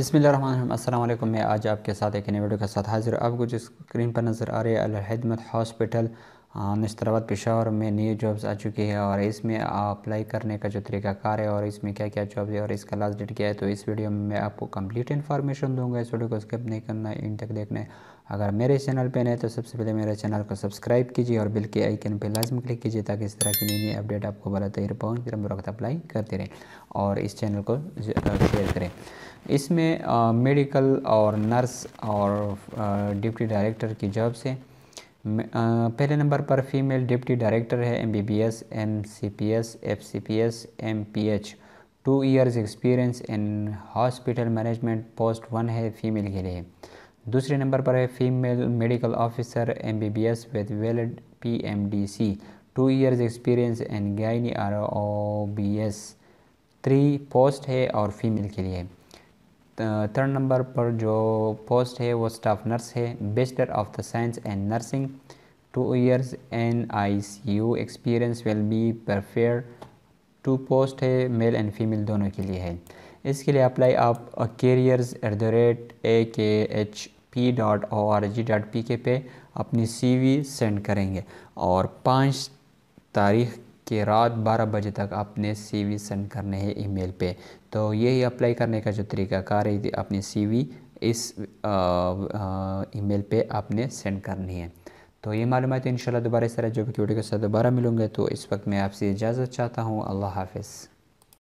अस्सलाम वालेकुम मैं आज आपके साथ एक नए वीडियो के साथ हाजिर आपको जो स्क्रीन पर नज़र आ रही है अलहदमत हॉस्पिटल हाँ, नशतराबाद पेशावर में न्यू जॉब्स आ चुकी है और इसमें अप्लाई करने का जो तरीकाकार है और इसमें क्या क्या जॉब है और इसका लास्ट डेट क्या है तो इस वीडियो में मैं आपको कंप्लीट इन्फॉर्मेशन दूंगा इस वीडियो को स्किप नहीं करना इन तक देखना है अगर मेरे चैनल पर नहीं तो सबसे पहले मेरे चैनल को सब्सक्राइब कीजिए और बिल के आइकन पर लाजम क्लिक कीजिए ताकि इस तरह की नई नई अपडेट आपको बड़ा तहर पहुँच फिर हम वक्त अप्लाई करते रहें और इस चैनल को शेयर करें इसमें मेडिकल और नर्स और डिप्टी डायरेक्टर की जॉब्स हैं पहले नंबर पर फीमेल डिप्टी डायरेक्टर है M B B S C P S F C P S M P H two years experience in hospital management post one है female के लिए दूसरे नंबर पर है female medical officer M B B S with valid P M D C two years experience in gynae R O B S three post है और female के लिए थर्ड नंबर पर जो पोस्ट है वो स्टाफ नर्स है bachelor of the science and nursing two years N I C U experience will be preferred two post है मेल एंड फीमेल दोनों के लिए है इसके लिए अप्लाई आप careers at the rate A K H P dot O R G dot P K पे अपनी सी वी सेंड करेंगे और पाँच तारीख कि रात 12 बजे तक आपने सीवी सेंड करने हैं ईमेल पे तो यही अप्लाई करने का जो तरीका कार है अपनी सीवी इस ईमेल पे आपने सेंड करनी है तो ये मालूम है तो इन दोबारा इस तरह जो भी क्यूटी के साथ दोबारा मिलूंगे तो इस वक्त मैं आपसे इजाज़त चाहता हूँ अल्लाह हाफिज़